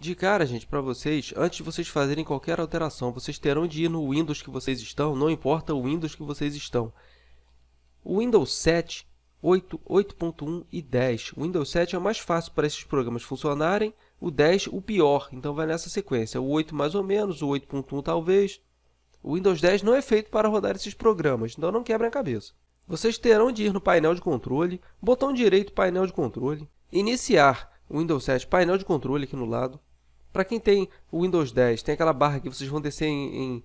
De cara, gente, para vocês, antes de vocês fazerem qualquer alteração, vocês terão de ir no Windows que vocês estão, não importa o Windows que vocês estão. O Windows 7, 8, 8.1 e 10. O Windows 7 é mais fácil para esses programas funcionarem, o 10 o pior, então vai nessa sequência. O 8 mais ou menos, o 8.1 talvez. O Windows 10 não é feito para rodar esses programas, então não quebrem a cabeça. Vocês terão de ir no painel de controle, botão direito painel de controle, iniciar o Windows 7 painel de controle aqui no lado, para quem tem o Windows 10, tem aquela barra que vocês vão descer em, em,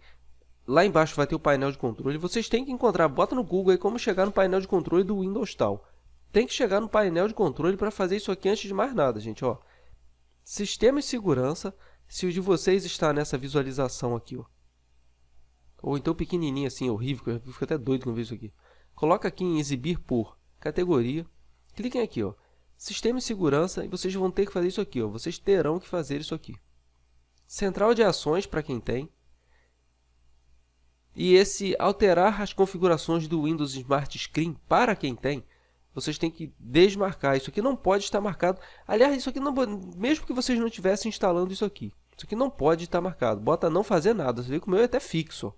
Lá embaixo vai ter o painel de controle. Vocês têm que encontrar, bota no Google aí como chegar no painel de controle do Windows tal. Tem que chegar no painel de controle para fazer isso aqui antes de mais nada, gente. Ó. Sistema e segurança, se o de vocês está nessa visualização aqui. Ó. Ou então pequenininho assim, horrível, eu fico até doido com vejo isso aqui. Coloca aqui em exibir por categoria. Cliquem aqui, ó. Sistema de segurança, e vocês vão ter que fazer isso aqui, ó. vocês terão que fazer isso aqui. Central de ações, para quem tem. E esse alterar as configurações do Windows Smart Screen, para quem tem, vocês têm que desmarcar. Isso aqui não pode estar marcado. Aliás, isso aqui não mesmo que vocês não estivessem instalando isso aqui. Isso aqui não pode estar marcado. Bota não fazer nada. Você vê que o meu é até fixo.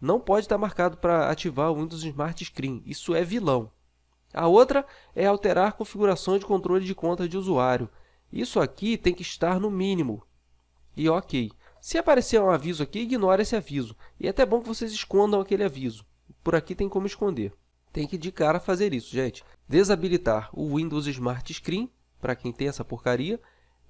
Não pode estar marcado para ativar o Windows Smart Screen. Isso é vilão. A outra é alterar configurações de controle de conta de usuário. Isso aqui tem que estar no mínimo. E ok. Se aparecer um aviso aqui, ignore esse aviso. E é até bom que vocês escondam aquele aviso. Por aqui tem como esconder. Tem que de cara fazer isso, gente. Desabilitar o Windows Smart Screen, para quem tem essa porcaria,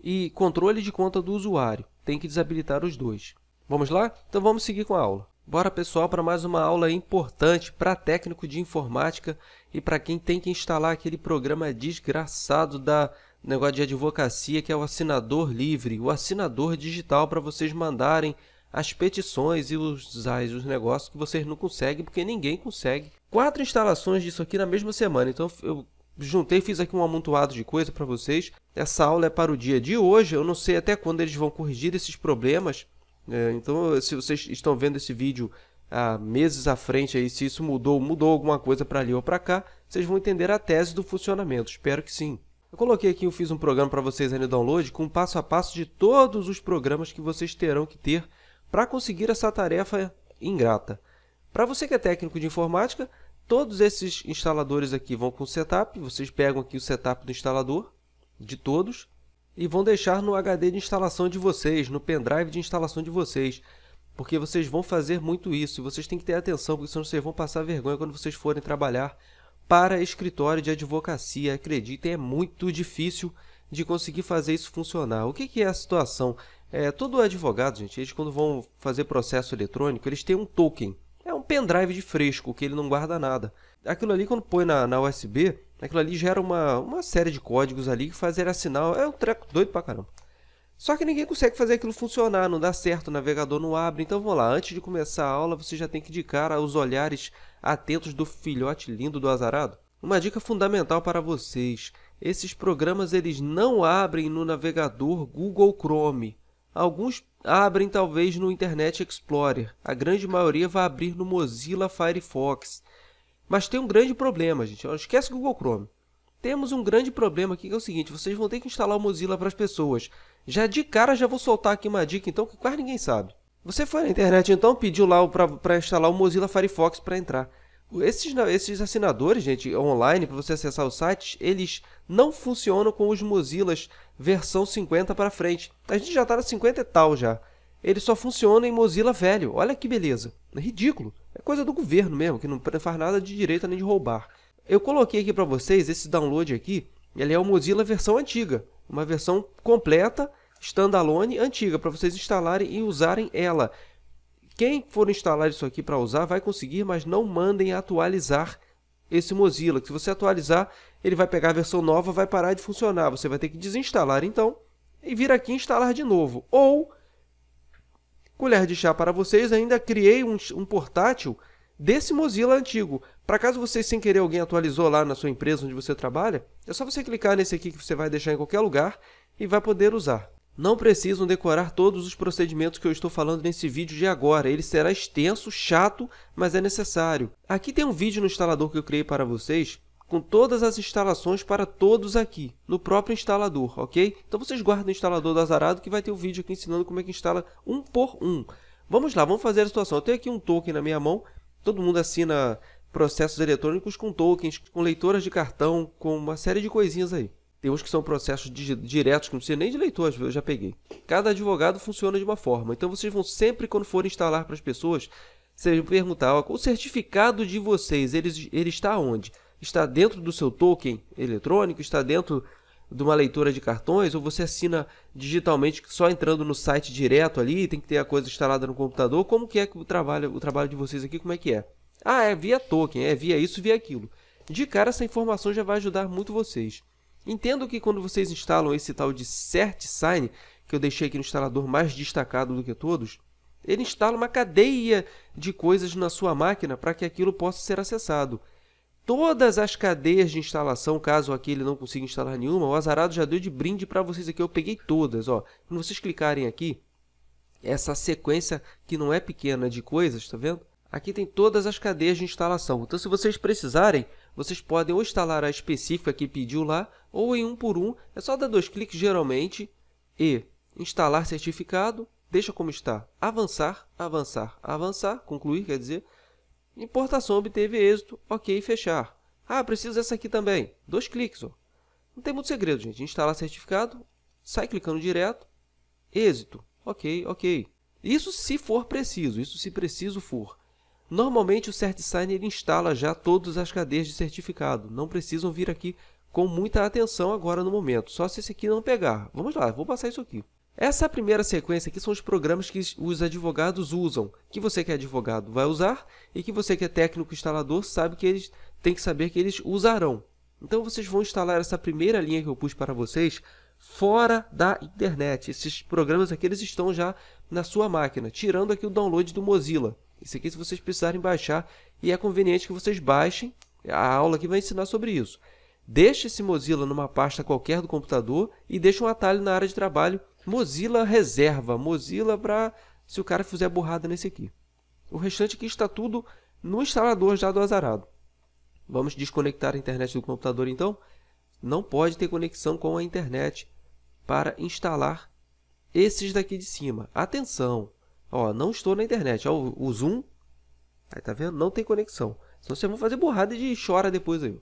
e controle de conta do usuário. Tem que desabilitar os dois. Vamos lá? Então vamos seguir com a aula. Bora pessoal para mais uma aula importante para técnico de informática e para quem tem que instalar aquele programa desgraçado da negócio de advocacia que é o assinador livre, o assinador digital para vocês mandarem as petições e os AIS, os negócios que vocês não conseguem porque ninguém consegue. Quatro instalações disso aqui na mesma semana, então eu juntei, fiz aqui um amontoado de coisa para vocês. Essa aula é para o dia de hoje, eu não sei até quando eles vão corrigir esses problemas, é, então, se vocês estão vendo esse vídeo há meses à frente, aí, se isso mudou, mudou alguma coisa para ali ou para cá, vocês vão entender a tese do funcionamento. Espero que sim. Eu coloquei aqui, eu fiz um programa para vocês aí no download com passo a passo de todos os programas que vocês terão que ter para conseguir essa tarefa ingrata. Para você que é técnico de informática, todos esses instaladores aqui vão com setup, vocês pegam aqui o setup do instalador, de todos, e vão deixar no HD de instalação de vocês, no pendrive de instalação de vocês, porque vocês vão fazer muito isso e vocês têm que ter atenção, porque senão vocês vão passar vergonha quando vocês forem trabalhar para escritório de advocacia. Acreditem, é muito difícil de conseguir fazer isso funcionar. O que, é a situação? É, todo advogado, gente, eles quando vão fazer processo eletrônico, eles têm um token. É um pendrive de fresco, que ele não guarda nada. Aquilo ali, quando põe na, na USB, Aquilo ali gera uma, uma série de códigos ali que fazer assinar é um treco doido pra caramba. Só que ninguém consegue fazer aquilo funcionar, não dá certo, o navegador não abre. Então vamos lá, antes de começar a aula, você já tem que de cara os olhares atentos do filhote lindo do azarado. Uma dica fundamental para vocês, esses programas eles não abrem no navegador Google Chrome. Alguns abrem talvez no Internet Explorer, a grande maioria vai abrir no Mozilla Firefox. Mas tem um grande problema, gente. Não esquece o Google Chrome. Temos um grande problema aqui que é o seguinte, vocês vão ter que instalar o Mozilla para as pessoas. Já de cara já vou soltar aqui uma dica então que quase ninguém sabe. Você foi na internet então, pediu lá para instalar o Mozilla Firefox para entrar. Esses, esses assinadores, gente, online, para você acessar os sites, eles não funcionam com os Mozillas versão 50 para frente. A gente já está na 50 e tal já. Ele só funciona em Mozilla velho. Olha que beleza. Ridículo. É coisa do governo mesmo, que não faz nada de direita nem de roubar. Eu coloquei aqui para vocês esse download aqui, ele é o Mozilla versão antiga, uma versão completa, standalone, antiga, para vocês instalarem e usarem ela. Quem for instalar isso aqui para usar vai conseguir, mas não mandem atualizar esse Mozilla, que se você atualizar, ele vai pegar a versão nova, vai parar de funcionar. Você vai ter que desinstalar então e vir aqui instalar de novo. Ou colher de chá para vocês, ainda criei um, um portátil desse Mozilla antigo. Para caso vocês sem querer, alguém atualizou lá na sua empresa onde você trabalha, é só você clicar nesse aqui que você vai deixar em qualquer lugar e vai poder usar. Não precisam decorar todos os procedimentos que eu estou falando nesse vídeo de agora. Ele será extenso, chato, mas é necessário. Aqui tem um vídeo no instalador que eu criei para vocês com todas as instalações para todos aqui, no próprio instalador, ok? Então vocês guardam o instalador do Azarado que vai ter o um vídeo aqui ensinando como é que instala um por um. Vamos lá, vamos fazer a situação. Eu tenho aqui um token na minha mão, todo mundo assina processos eletrônicos com tokens, com leitoras de cartão, com uma série de coisinhas aí. Tem uns que são processos diretos que não precisa nem de leitor, eu já peguei. Cada advogado funciona de uma forma, então vocês vão sempre, quando for instalar para as pessoas, vocês vão perguntar, o certificado de vocês, ele, ele está onde? está dentro do seu token eletrônico, está dentro de uma leitura de cartões, ou você assina digitalmente só entrando no site direto ali, tem que ter a coisa instalada no computador. Como que é que o trabalho, o trabalho de vocês aqui, como é que é? Ah, é via token, é via isso, via aquilo. De cara, essa informação já vai ajudar muito vocês. Entendo que quando vocês instalam esse tal de CertSign, que eu deixei aqui no instalador mais destacado do que todos, ele instala uma cadeia de coisas na sua máquina para que aquilo possa ser acessado todas as cadeias de instalação, caso aqui ele não consiga instalar nenhuma, o Azarado já deu de brinde para vocês aqui, eu peguei todas, ó. Quando vocês clicarem aqui, essa sequência que não é pequena de coisas, tá vendo? Aqui tem todas as cadeias de instalação. Então, se vocês precisarem, vocês podem ou instalar a específica que pediu lá, ou em um por um, é só dar dois cliques geralmente e instalar certificado, deixa como está, avançar, avançar, avançar, concluir, quer dizer, Importação obteve êxito, ok, fechar. Ah, preciso dessa aqui também. Dois cliques, ó. Não tem muito segredo, gente. Instala certificado, sai clicando direto, êxito, ok, ok. Isso se for preciso, isso se preciso for. Normalmente o CertSign ele instala já todas as cadeias de certificado, não precisam vir aqui com muita atenção agora no momento, só se esse aqui não pegar. Vamos lá, vou passar isso aqui. Essa primeira sequência aqui são os programas que os advogados usam, que você que é advogado vai usar e que você que é técnico instalador sabe que eles têm que saber que eles usarão. Então vocês vão instalar essa primeira linha que eu pus para vocês fora da internet. Esses programas aqui eles estão já na sua máquina, tirando aqui o download do Mozilla. Isso aqui se vocês precisarem baixar e é conveniente que vocês baixem, a aula aqui vai ensinar sobre isso. Deixe esse Mozilla numa pasta qualquer do computador e deixe um atalho na área de trabalho Mozilla reserva, Mozilla para se o cara fizer burrada nesse aqui. O restante aqui está tudo no instalador já do azarado. Vamos desconectar a internet do computador então. Não pode ter conexão com a internet para instalar esses daqui de cima. Atenção! Ó, não estou na internet. Ó, o Zoom, aí tá vendo? Não tem conexão. Senão vocês vão fazer burrada e chora depois aí.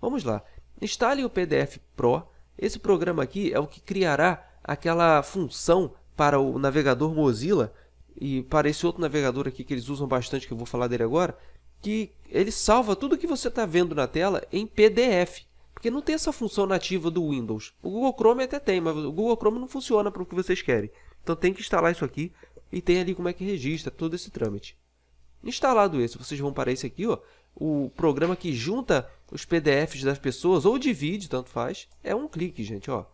Vamos lá. Instale o PDF Pro. Esse programa aqui é o que criará aquela função para o navegador Mozilla e para esse outro navegador aqui que eles usam bastante, que eu vou falar dele agora, que ele salva tudo que você está vendo na tela em PDF. Porque não tem essa função nativa do Windows. O Google Chrome até tem, mas o Google Chrome não funciona para o que vocês querem. Então tem que instalar isso aqui e tem ali como é que registra todo esse trâmite. Instalado esse, vocês vão para esse aqui, ó, o programa que junta os PDFs das pessoas ou divide, tanto faz. É um clique, gente, ó.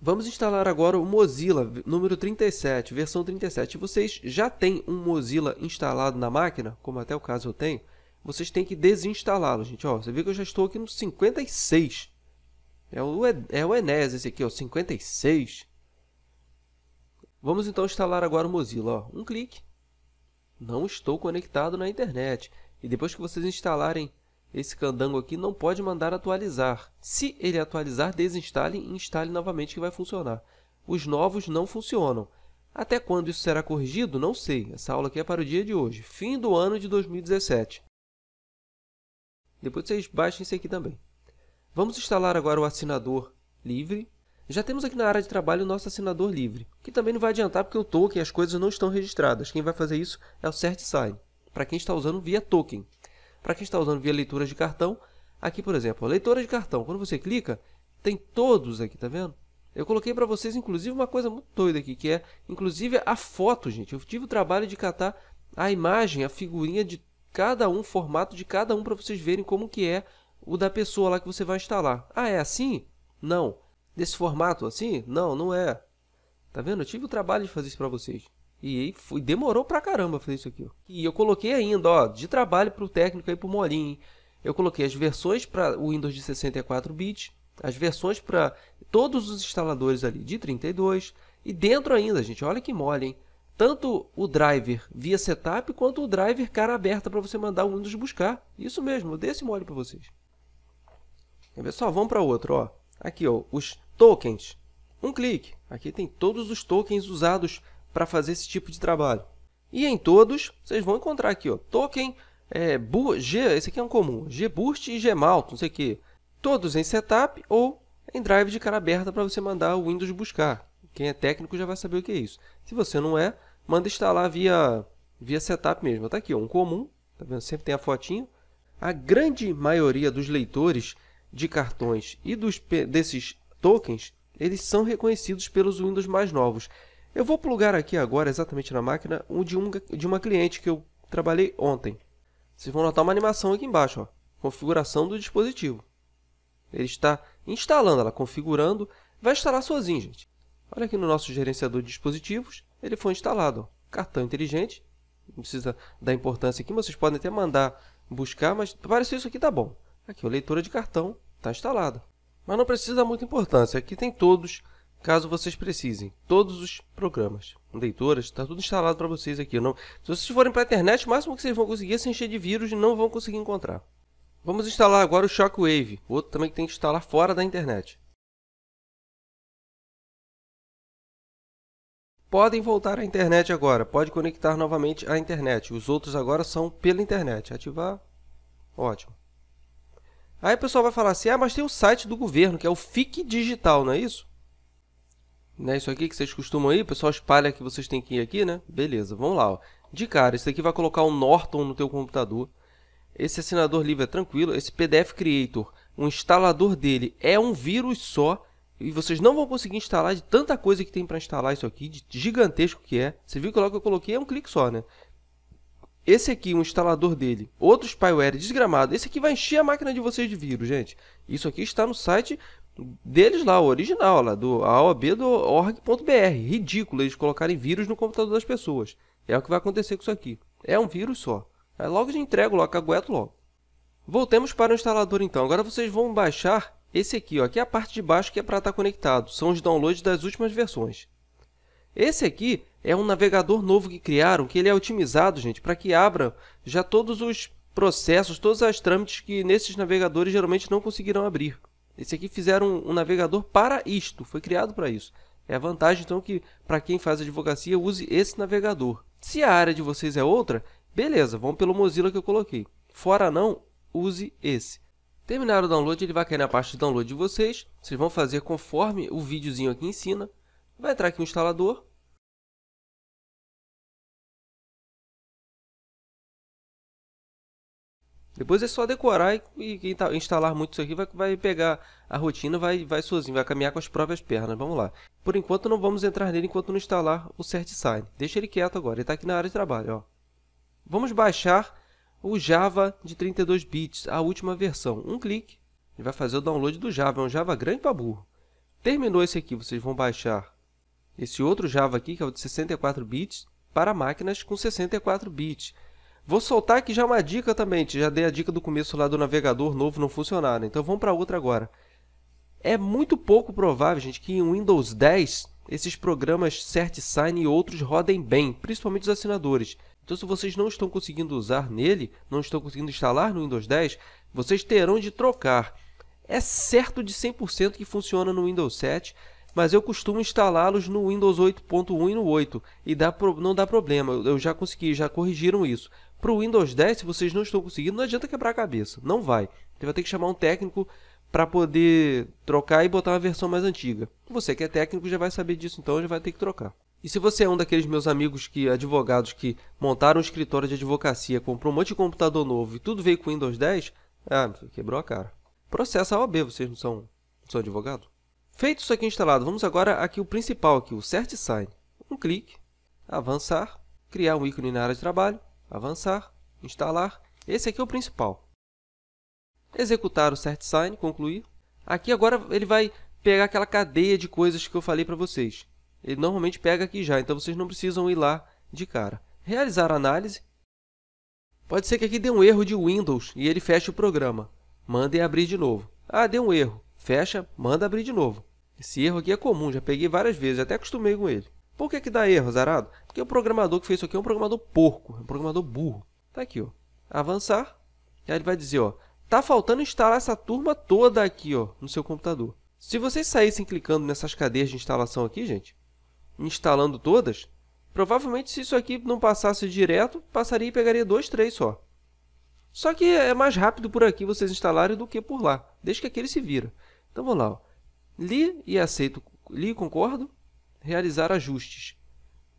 Vamos instalar agora o Mozilla número 37, versão 37. vocês já têm um Mozilla instalado na máquina, como até o caso eu tenho, vocês têm que desinstalá-lo, gente. Ó, você vê que eu já estou aqui no 56. É o, é, é o Enes esse aqui, ó, 56. Vamos então instalar agora o Mozilla. Ó. Um clique. Não estou conectado na internet. E depois que vocês instalarem esse candango aqui não pode mandar atualizar. Se ele atualizar, desinstale e instale novamente que vai funcionar. Os novos não funcionam. Até quando isso será corrigido? Não sei. Essa aula aqui é para o dia de hoje, fim do ano de 2017. Depois vocês baixem isso aqui também. Vamos instalar agora o assinador livre. Já temos aqui na área de trabalho o nosso assinador livre, que também não vai adiantar porque o token e as coisas não estão registradas. Quem vai fazer isso é o CertSign, para quem está usando via token. Para quem está usando via leitura de cartão, aqui por exemplo, leitura de cartão, quando você clica, tem todos aqui, tá vendo? Eu coloquei para vocês, inclusive, uma coisa muito doida aqui, que é, inclusive, a foto, gente. Eu tive o trabalho de catar a imagem, a figurinha de cada um, formato de cada um, para vocês verem como que é o da pessoa lá que você vai instalar. Ah, é assim? Não. Desse formato assim? Não, não é. Tá vendo? Eu tive o trabalho de fazer isso para vocês. E foi, demorou pra caramba fazer isso aqui. Ó. E eu coloquei ainda, ó, de trabalho pro técnico aí pro Molin. molinho Eu coloquei as versões para o Windows de 64 bits, as versões para todos os instaladores ali de 32 e dentro ainda, gente, olha que mole, hein? Tanto o driver via setup quanto o driver cara aberta para você mandar o Windows buscar. Isso mesmo, eu dei esse mole para vocês. Quer Vamos para outro, ó. Aqui, ó, os tokens. Um clique. Aqui tem todos os tokens usados para fazer esse tipo de trabalho. E em todos, vocês vão encontrar aqui, ó, token, é, bu, G, esse aqui é um comum, GBoost e Gmalt, não sei o que. Todos em setup ou em drive de cara aberta para você mandar o Windows buscar. Quem é técnico já vai saber o que é isso. Se você não é, manda instalar via, via setup mesmo. Está aqui, ó, um comum, tá vendo? sempre tem a fotinho. A grande maioria dos leitores de cartões e dos, desses tokens, eles são reconhecidos pelos Windows mais novos. Eu vou plugar aqui agora, exatamente na máquina, um de, um, de uma cliente que eu trabalhei ontem. Vocês vão notar uma animação aqui embaixo, ó, configuração do dispositivo. Ele está instalando, ela configurando, vai instalar sozinho, gente. Olha aqui no nosso gerenciador de dispositivos, ele foi instalado. Ó. Cartão inteligente, não precisa dar importância aqui, mas vocês podem até mandar buscar, mas parece isso aqui, tá bom. Aqui, o leitura de cartão está instalada. Mas não precisa muita importância, aqui tem todos caso vocês precisem. Todos os programas, leitoras, está tudo instalado para vocês aqui. Não... Se vocês forem para a internet, o máximo que vocês vão conseguir é se encher de vírus e não vão conseguir encontrar. Vamos instalar agora o Shockwave, outro também que tem que instalar fora da internet. Podem voltar à internet agora, pode conectar novamente à internet. Os outros agora são pela internet. Ativar, ótimo. Aí o pessoal vai falar assim, ah, mas tem o site do governo, que é o FIC Digital, não é isso? Né? isso aqui que vocês costumam ir? O pessoal espalha que vocês têm que ir aqui, né? Beleza, vamos lá. Ó. De cara, isso daqui vai colocar o um Norton no teu computador. Esse assinador livre é tranquilo. Esse PDF Creator, o instalador dele é um vírus só. E vocês não vão conseguir instalar de tanta coisa que tem para instalar isso aqui, de gigantesco que é. Você viu que logo que eu coloquei é um clique só, né? Esse aqui, o instalador dele, outro spyware desgramado. Esse aqui vai encher a máquina de vocês de vírus, gente. Isso aqui está no site deles lá, o original, lá, do aob.org.br. Ridículo eles colocarem vírus no computador das pessoas. É o que vai acontecer com isso aqui. É um vírus só. Aí logo já entrego, logo, cagueto logo. Voltemos para o instalador então. Agora vocês vão baixar esse aqui, ó, que é a parte de baixo que é para estar tá conectado. São os downloads das últimas versões. Esse aqui é um navegador novo que criaram, que ele é otimizado, gente, para que abra já todos os processos, todas as trâmites que nesses navegadores geralmente não conseguirão abrir. Esse aqui fizeram um, navegador para isto, foi criado para isso. É a vantagem, então, que para quem faz advocacia use esse navegador. Se a área de vocês é outra, beleza, vão pelo Mozilla que eu coloquei. Fora não, use esse. Terminar o download, ele vai cair na parte de download de vocês. Vocês vão fazer conforme o videozinho aqui ensina. Vai entrar aqui no instalador, Depois é só decorar e, e, tá, instalar muito isso aqui vai, vai pegar a rotina, vai, vai sozinho, vai caminhar com as próprias pernas. Vamos lá. Por enquanto não vamos entrar nele enquanto não instalar o CertSign. Deixa ele quieto agora, ele está aqui na área de trabalho. Ó. Vamos baixar o Java de 32 bits, a última versão. Um clique, ele vai fazer o download do Java, é um Java grande para burro. Terminou esse aqui, vocês vão baixar esse outro Java aqui, que é o de 64 bits, para máquinas com 64 bits. Vou soltar aqui já uma dica também, te já dei a dica do começo lá do navegador novo não funcionar, né? então vamos para outra agora. É muito pouco provável, gente, que em Windows 10 esses programas CertSign e outros rodem bem, principalmente os assinadores. Então se vocês não estão conseguindo usar nele, não estão conseguindo instalar no Windows 10, vocês terão de trocar. É certo de 100% que funciona no Windows 7, mas eu costumo instalá-los no Windows 8.1 e no 8, e dá pro... não dá problema, eu já consegui, já corrigiram isso. Para o Windows 10, se vocês não estão conseguindo, não adianta quebrar a cabeça. Não vai. Você vai ter que chamar um técnico para poder trocar e botar uma versão mais antiga. Você que é técnico já vai saber disso, então já vai ter que trocar. E se você é um daqueles meus amigos que advogados que montaram um escritório de advocacia, comprou um monte de computador novo e tudo veio com Windows 10, ah, quebrou a cara. Processa a OAB, vocês não são, não são advogado? Feito isso aqui instalado, vamos agora aqui o principal aqui, o CertSign. Um clique, avançar, criar um ícone na área de trabalho, avançar, instalar. Esse aqui é o principal. Executar o certSign, concluir. Aqui agora ele vai pegar aquela cadeia de coisas que eu falei para vocês. Ele normalmente pega aqui já, então vocês não precisam ir lá de cara. Realizar a análise. Pode ser que aqui dê um erro de Windows e ele feche o programa. e abrir de novo. Ah, deu um erro. Fecha, manda abrir de novo. Esse erro aqui é comum, já peguei várias vezes, até acostumei com ele. Por que, que dá erro, Zarado? Porque o programador que fez isso aqui é um programador porco, é um programador burro. Tá aqui, ó. Avançar. E aí ele vai dizer, ó, tá faltando instalar essa turma toda aqui, ó, no seu computador. Se vocês saíssem clicando nessas cadeias de instalação aqui, gente, instalando todas, provavelmente se isso aqui não passasse direto, passaria e pegaria dois, três só. Só que é mais rápido por aqui vocês instalarem do que por lá, desde que aquele se vira. Então vamos lá, ó. li e aceito, li e concordo, realizar ajustes.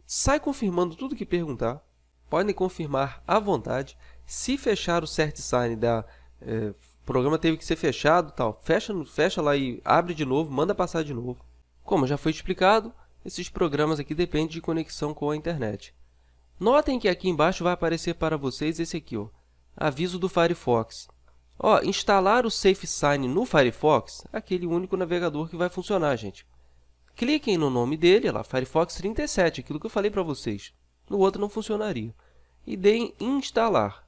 Sai confirmando tudo que perguntar. Podem confirmar à vontade. Se fechar o Sign da eh, programa teve que ser fechado, tal, fecha, fecha lá e abre de novo, manda passar de novo. Como já foi explicado, esses programas aqui dependem de conexão com a internet. Notem que aqui embaixo vai aparecer para vocês esse aqui, ó, aviso do Firefox. Ó, instalar o SafeSign no Firefox, aquele único navegador que vai funcionar, gente. Cliquem no nome dele, é lá, Firefox 37, aquilo que eu falei para vocês. No outro não funcionaria. E deem instalar.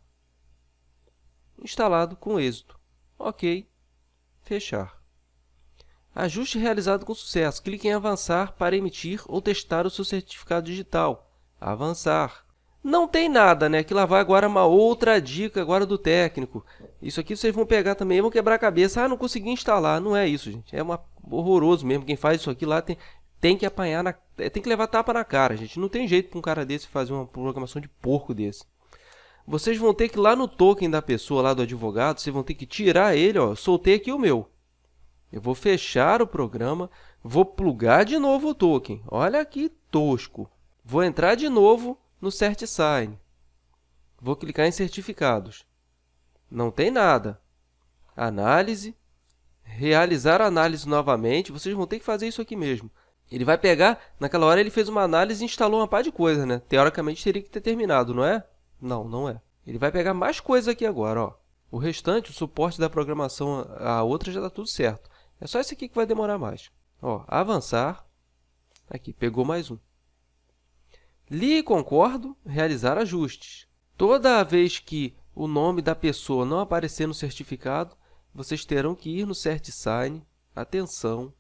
Instalado com êxito. OK. Fechar. Ajuste realizado com sucesso. Clique em avançar para emitir ou testar o seu certificado digital. Avançar não tem nada, né? Que lá vai agora uma outra dica agora do técnico. Isso aqui vocês vão pegar também, vão quebrar a cabeça. Ah, não consegui instalar. Não é isso, gente. É uma, horroroso mesmo. Quem faz isso aqui lá tem, tem que apanhar, na, é, tem que levar tapa na cara, gente. Não tem jeito para um cara desse fazer uma programação de porco desse. Vocês vão ter que ir lá no token da pessoa, lá do advogado, vocês vão ter que tirar ele, ó. Soltei aqui o meu. Eu vou fechar o programa, vou plugar de novo o token. Olha que tosco. Vou entrar de novo no CertSign. Vou clicar em Certificados. Não tem nada. Análise. Realizar análise novamente. Vocês vão ter que fazer isso aqui mesmo. Ele vai pegar... Naquela hora ele fez uma análise e instalou uma par de coisa, né? Teoricamente teria que ter terminado, não é? Não, não é. Ele vai pegar mais coisa aqui agora, ó. O restante, o suporte da programação a outra já está tudo certo. É só esse aqui que vai demorar mais. Ó, avançar. Aqui, pegou mais um. Li e concordo realizar ajustes. Toda vez que o nome da pessoa não aparecer no certificado, vocês terão que ir no CertSign, atenção,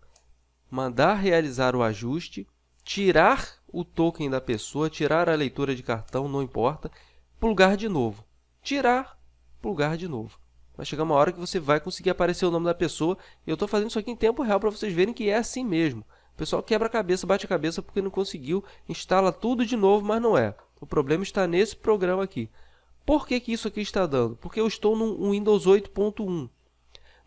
mandar realizar o ajuste, tirar o token da pessoa, tirar a leitura de cartão, não importa, plugar de novo. Tirar, plugar de novo. Vai chegar uma hora que você vai conseguir aparecer o nome da pessoa. Eu estou fazendo isso aqui em tempo real para vocês verem que é assim mesmo. O pessoal quebra a cabeça, bate a cabeça porque não conseguiu, instala tudo de novo, mas não é. O problema está nesse programa aqui. Por que, que isso aqui está dando? Porque eu estou no Windows 8.1.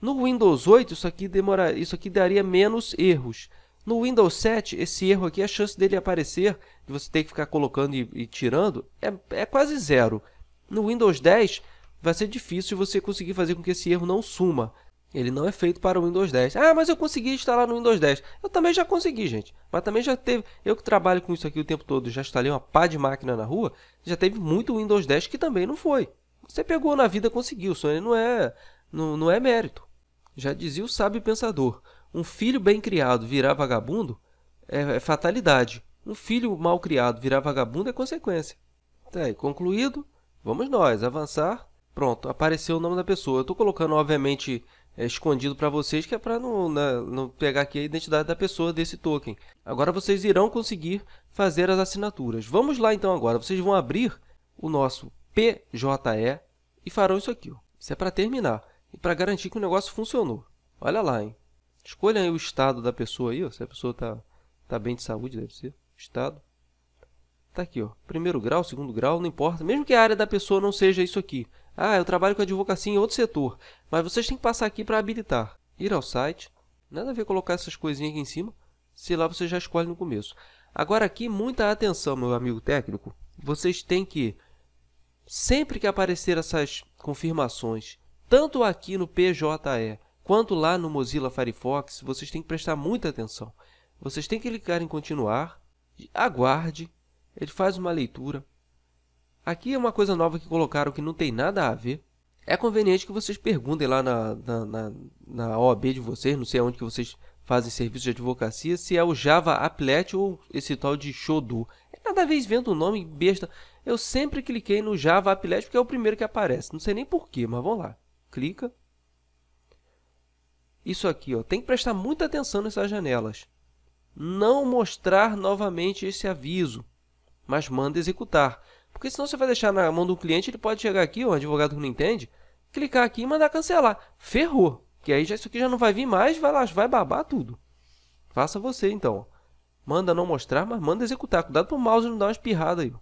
No Windows 8, isso aqui, demora, isso aqui daria menos erros. No Windows 7, esse erro aqui, a chance dele aparecer, de você ter que ficar colocando e, e tirando, é, é quase zero. No Windows 10, vai ser difícil você conseguir fazer com que esse erro não suma. Ele não é feito para o Windows 10. Ah, mas eu consegui instalar no Windows 10. Eu também já consegui, gente. Mas também já teve... Eu que trabalho com isso aqui o tempo todo, já instalei uma pá de máquina na rua, já teve muito Windows 10 que também não foi. Você pegou na vida, conseguiu. Isso aí não é, não, não é mérito. Já dizia o sábio pensador. Um filho bem criado virar vagabundo é, é fatalidade. Um filho mal criado virar vagabundo é consequência. Tá aí, concluído. Vamos nós, avançar. Pronto, apareceu o nome da pessoa. Eu estou colocando, obviamente, é, escondido para vocês, que é para não, né, não pegar aqui a identidade da pessoa desse token. Agora vocês irão conseguir fazer as assinaturas. Vamos lá então agora, vocês vão abrir o nosso PJE e farão isso aqui. Ó. Isso é para terminar e para garantir que o negócio funcionou. Olha lá, hein? Escolha o estado da pessoa aí, ó, se a pessoa está tá bem de saúde, deve ser, estado. Tá aqui, ó, primeiro grau, segundo grau, não importa. Mesmo que a área da pessoa não seja isso aqui, ah, eu trabalho com advocacia em outro setor, mas vocês têm que passar aqui para habilitar. Ir ao site. Nada a ver colocar essas coisinhas aqui em cima. Se lá você já escolhe no começo. Agora aqui, muita atenção, meu amigo técnico. Vocês têm que, sempre que aparecer essas confirmações, tanto aqui no PJE quanto lá no Mozilla Firefox, vocês têm que prestar muita atenção. Vocês têm que clicar em continuar, aguarde, ele faz uma leitura, Aqui é uma coisa nova que colocaram que não tem nada a ver. É conveniente que vocês perguntem lá na, na, na, na OAB de vocês, não sei onde que vocês fazem serviço de advocacia, se é o Java Applet ou esse tal de Shodu. Cada é vez vendo o nome besta, eu sempre cliquei no Java Applet porque é o primeiro que aparece. Não sei nem porquê, mas vamos lá. Clica. Isso aqui, ó, tem que prestar muita atenção nessas janelas. Não mostrar novamente esse aviso, mas manda executar. Porque senão você vai deixar na mão do cliente, ele pode chegar aqui, o advogado que não entende, clicar aqui e mandar cancelar. Ferrou. Que aí já, isso aqui já não vai vir mais, vai lá, vai babar tudo. Faça você então. Manda não mostrar, mas manda executar. Cuidado pro mouse não dar uma espirrada aí.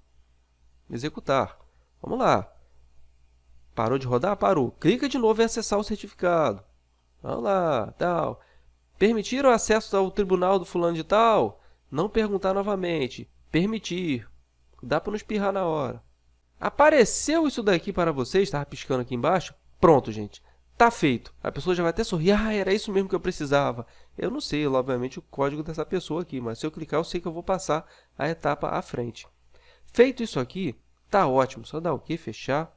Executar. Vamos lá. Parou de rodar? Parou. Clica de novo em acessar o certificado. Vamos lá, tal. Permitir o acesso ao tribunal do fulano de tal? Não perguntar novamente. Permitir. Dá para não espirrar na hora. Apareceu isso daqui para vocês, estava piscando aqui embaixo? Pronto, gente. Tá feito. A pessoa já vai até sorrir. Ah, era isso mesmo que eu precisava. Eu não sei, obviamente, o código dessa pessoa aqui, mas se eu clicar, eu sei que eu vou passar a etapa à frente. Feito isso aqui, tá ótimo. Só dá o OK, fechar.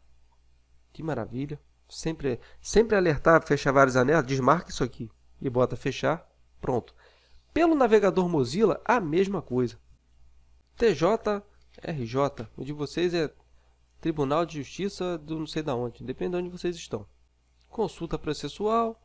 Que maravilha. Sempre, sempre alertar, fechar vários anéis, desmarca isso aqui e bota fechar. Pronto. Pelo navegador Mozilla, a mesma coisa. TJ RJ, o de vocês é Tribunal de Justiça do não sei da onde, depende de onde vocês estão. Consulta processual.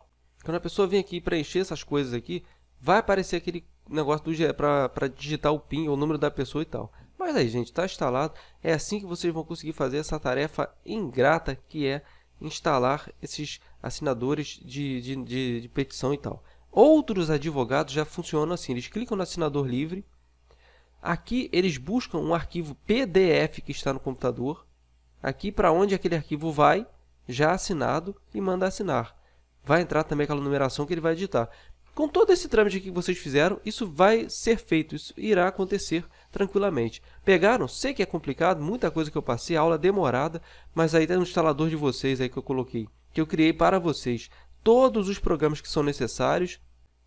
Quando a pessoa vem aqui preencher essas coisas aqui, vai aparecer aquele negócio do para digitar o PIN, o número da pessoa e tal. Mas aí, gente, está instalado. É assim que vocês vão conseguir fazer essa tarefa ingrata que é instalar esses assinadores de, de, de, de petição e tal. Outros advogados já funcionam assim, eles clicam no assinador livre, Aqui eles buscam um arquivo PDF que está no computador, aqui para onde aquele arquivo vai, já assinado, e manda assinar. Vai entrar também aquela numeração que ele vai digitar. Com todo esse trâmite que vocês fizeram, isso vai ser feito, isso irá acontecer tranquilamente. Pegaram? Sei que é complicado, muita coisa que eu passei, aula demorada, mas aí tem um instalador de vocês aí que eu coloquei, que eu criei para vocês. Todos os programas que são necessários,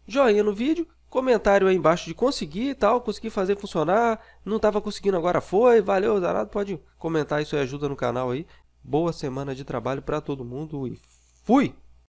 joinha no vídeo comentário aí embaixo de conseguir e tal, conseguir fazer funcionar, não estava conseguindo agora foi, valeu, zarado, pode comentar isso aí, ajuda no canal aí. Boa semana de trabalho para todo mundo e fui!